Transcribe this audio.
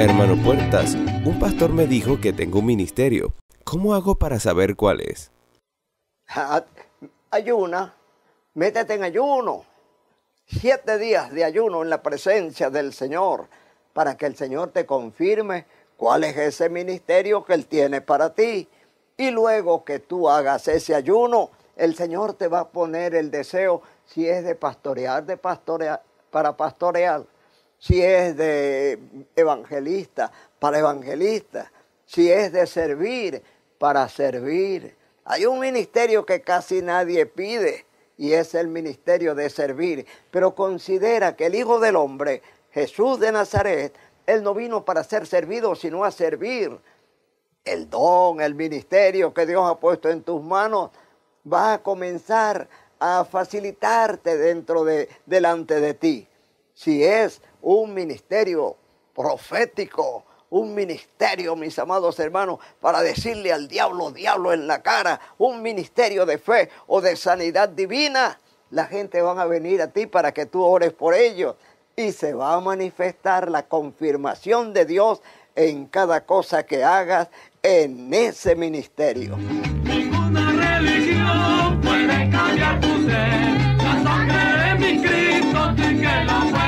Hermano Puertas, un pastor me dijo que tengo un ministerio. ¿Cómo hago para saber cuál es? Ah, ah, ayuna, métete en ayuno. Siete días de ayuno en la presencia del Señor para que el Señor te confirme cuál es ese ministerio que Él tiene para ti. Y luego que tú hagas ese ayuno, el Señor te va a poner el deseo, si es de pastorear, de pastorear, para pastorear si es de evangelista, para evangelista, si es de servir, para servir. Hay un ministerio que casi nadie pide y es el ministerio de servir, pero considera que el Hijo del Hombre, Jesús de Nazaret, él no vino para ser servido, sino a servir. El don, el ministerio que Dios ha puesto en tus manos va a comenzar a facilitarte dentro de, delante de ti. Si es un ministerio profético, un ministerio, mis amados hermanos, para decirle al diablo, diablo en la cara, un ministerio de fe o de sanidad divina. La gente van a venir a ti para que tú ores por ellos y se va a manifestar la confirmación de Dios en cada cosa que hagas en ese ministerio. Ninguna religión puede cambiar tu ser. La sangre de mi Cristo, que la